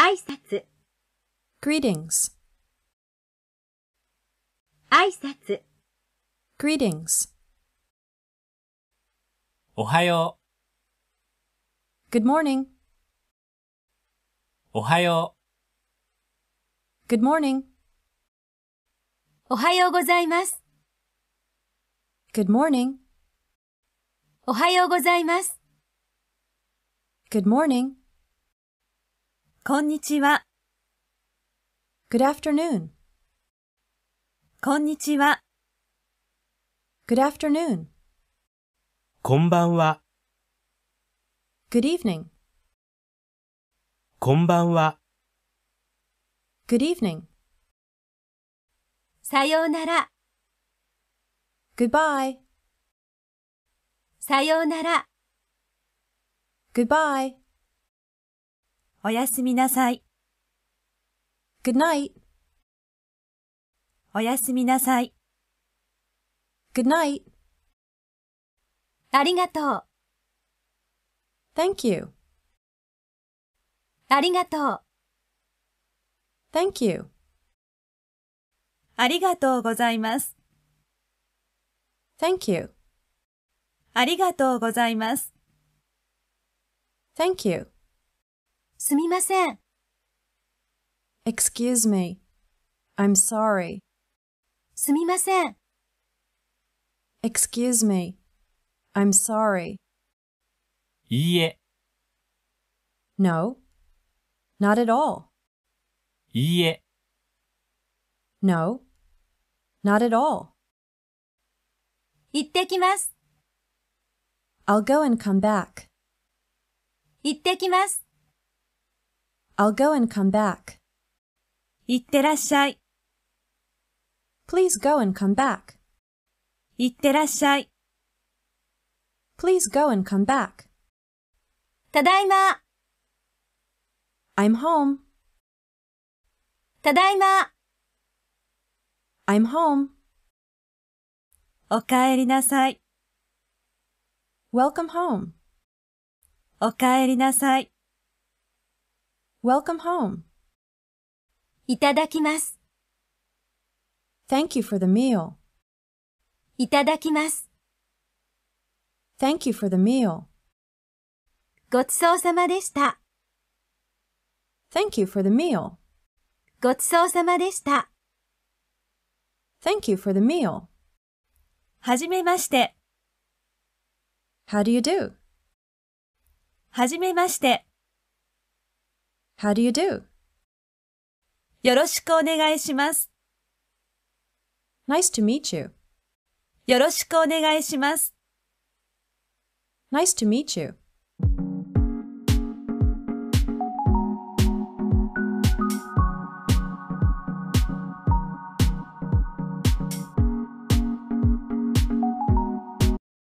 挨拶 Greetings. 挨拶 Greetings. Good morning. Good morning. Good morning. Good morning. こんにちは。Good afternoon. こんにちは。Good afternoon. こんばんは。Good evening. こんばんは。Good evening. さようなら。Goodbye. さようなら。Goodbye. おやすみなさい。Good night. おやすみなさい。Good night. ありがとう。Thank you. ありがとう。Thank you. ありがとうございます。Thank you. ありがとうございます。Thank you. すみません。Excuse me. I'm sorry. すみません。Excuse me. I'm sorry. いいえ。No. Not at all. いいえ。No. Not at all. 行ってきます。I'll go and come back. 行ってきます。I'll go and come back. いってらっしゃい。Please go and come back. いってらっしゃい。Please go and come back. ただいま。I'm home. ただいま。I'm home. おかえりなさい。Welcome home. おかえりなさい。Welcome home. いただきます。Thank you for the meal. いただきます。Thank you for the meal. ごちそうさまでした。Thank you for the meal. ごちそうさまでした。Thank you for the meal. はじめまして。How do you do? はじめまして。How do you do? よろしくお願いします。Nice to meet you. よろしくお願いします。Nice to meet you.